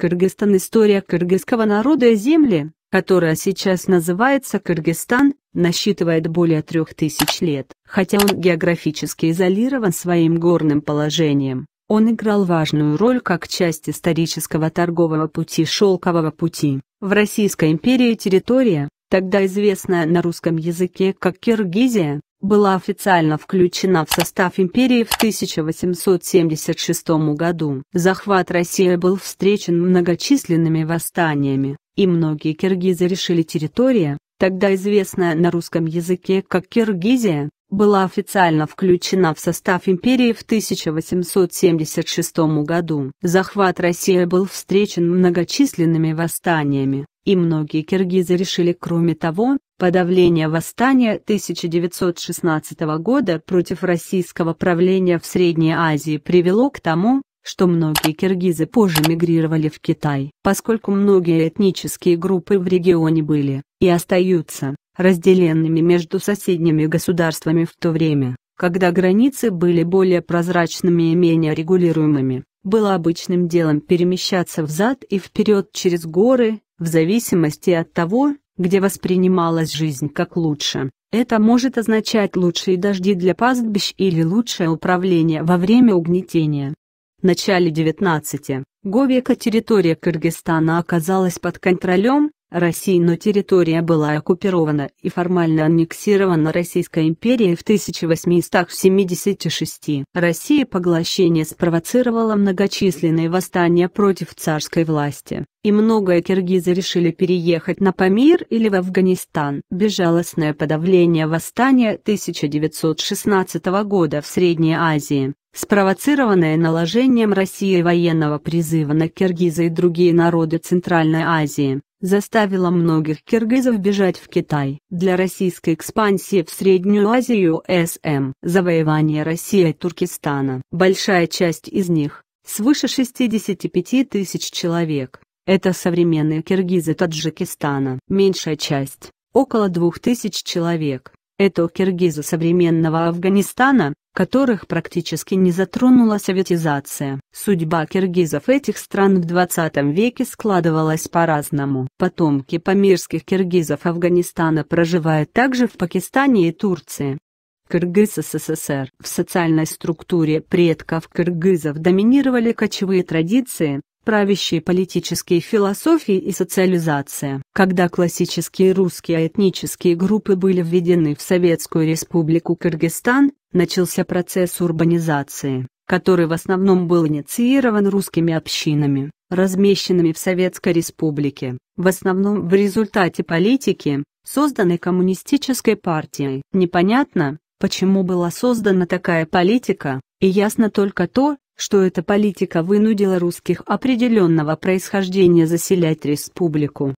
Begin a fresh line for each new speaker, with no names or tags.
Кыргызстан История кыргызского народа и земли, которая сейчас называется Кыргызстан, насчитывает более трех тысяч лет. Хотя он географически изолирован своим горным положением, он играл важную роль как часть исторического торгового пути Шелкового пути. В Российской империи территория, тогда известная на русском языке как Киргизия, была официально включена в состав империи в 1876 году. Захват России был встречен многочисленными восстаниями, и многие киргизы решили территория, тогда известная на русском языке как Киргизия, была официально включена в состав империи в 1876 году. Захват России был встречен многочисленными восстаниями, и многие киргизы решили кроме того, подавление восстания 1916 года против российского правления в Средней Азии привело к тому, что многие киргизы позже мигрировали в Китай, поскольку многие этнические группы в регионе были, и остаются, разделенными между соседними государствами в то время, когда границы были более прозрачными и менее регулируемыми, было обычным делом перемещаться взад и вперед через горы, в зависимости от того, где воспринималась жизнь как лучше. Это может означать лучшие дожди для пастбищ или лучшее управление во время угнетения. В начале 19 -го века территория Кыргызстана оказалась под контролем, России, но территория была оккупирована и формально аннексирована Российской империей в 1876. Россия поглощение спровоцировало многочисленные восстания против царской власти, и многое киргизы решили переехать на Памир или в Афганистан. Безжалостное подавление восстания 1916 года в Средней Азии спровоцированное наложением России военного призыва на киргизы и другие народы Центральной Азии, заставило многих киргизов бежать в Китай. Для российской экспансии в Среднюю Азию СМ завоевание России и Туркестана. Большая часть из них, свыше 65 тысяч человек, это современные киргизы Таджикистана. Меньшая часть, около тысяч человек, это киргизы современного Афганистана, которых практически не затронула советизация. Судьба киргизов этих стран в 20 веке складывалась по-разному. Потомки памирских киргизов Афганистана проживают также в Пакистане и Турции. Кыргыз СССР В социальной структуре предков кыргызов доминировали кочевые традиции, правящей политические философии и социализация. Когда классические русские этнические группы были введены в Советскую Республику Кыргызстан, начался процесс урбанизации, который в основном был инициирован русскими общинами, размещенными в Советской Республике, в основном в результате политики, созданной коммунистической партией. Непонятно, почему была создана такая политика, и ясно только то, что эта политика вынудила русских определенного происхождения заселять республику.